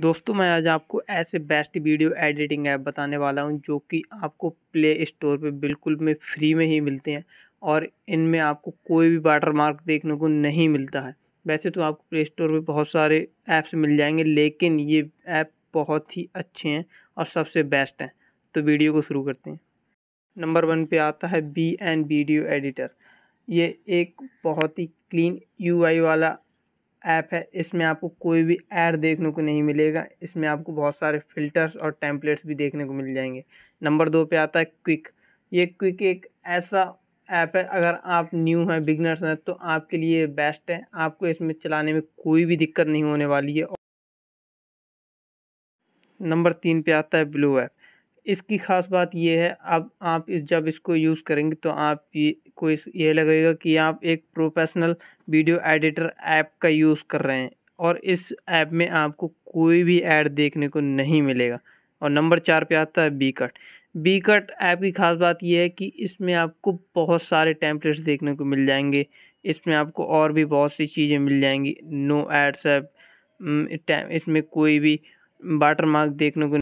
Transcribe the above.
दोस्तों मैं आज आपको ऐसे बेस्ट वीडियो एडिटिंग ऐप बताने वाला हूं जो कि आपको प्ले स्टोर पे बिल्कुल में फ्री में ही मिलते हैं और इनमें आपको कोई भी वाटर मार्क देखने को नहीं मिलता है वैसे तो आपको प्ले स्टोर पे बहुत सारे ऐप्स मिल जाएंगे लेकिन ये ऐप बहुत ही अच्छे हैं और सबसे बेस्ट हैं तो वीडियो को शुरू करते हैं नंबर वन पर आता है बी एन वीडियो एडिटर ये एक बहुत ही क्लीन यू वाला ऐप है इसमें आपको कोई भी ऐड देखने को नहीं मिलेगा इसमें आपको बहुत सारे फिल्टर्स और टैंपलेट्स भी देखने को मिल जाएंगे नंबर दो पे आता है क्विक ये क्विक एक ऐसा ऐप है अगर आप न्यू हैं बिगनर्स हैं तो आपके लिए बेस्ट है आपको इसमें चलाने में कोई भी दिक्कत नहीं होने वाली है नंबर तीन पे आता है ब्लू ऐप इसकी ख़ास बात यह है अब आप इस जब इसको यूज़ करेंगे तो आप ये को इस ये लगेगा कि आप एक प्रोफेशनल वीडियो एडिटर ऐप का यूज़ कर रहे हैं और इस ऐप में आपको कोई भी ऐड देखने को नहीं मिलेगा और नंबर चार पे आता है B cut B cut app की खास बात यह है कि इसमें आपको बहुत सारे टेम्पलेट्स देखने को मिल जाएंगे इसमें आपको और भी बहुत सी चीज़ें मिल जाएंगी नो एड्स ऐप इसमें कोई भी वाटर मार्क देखने को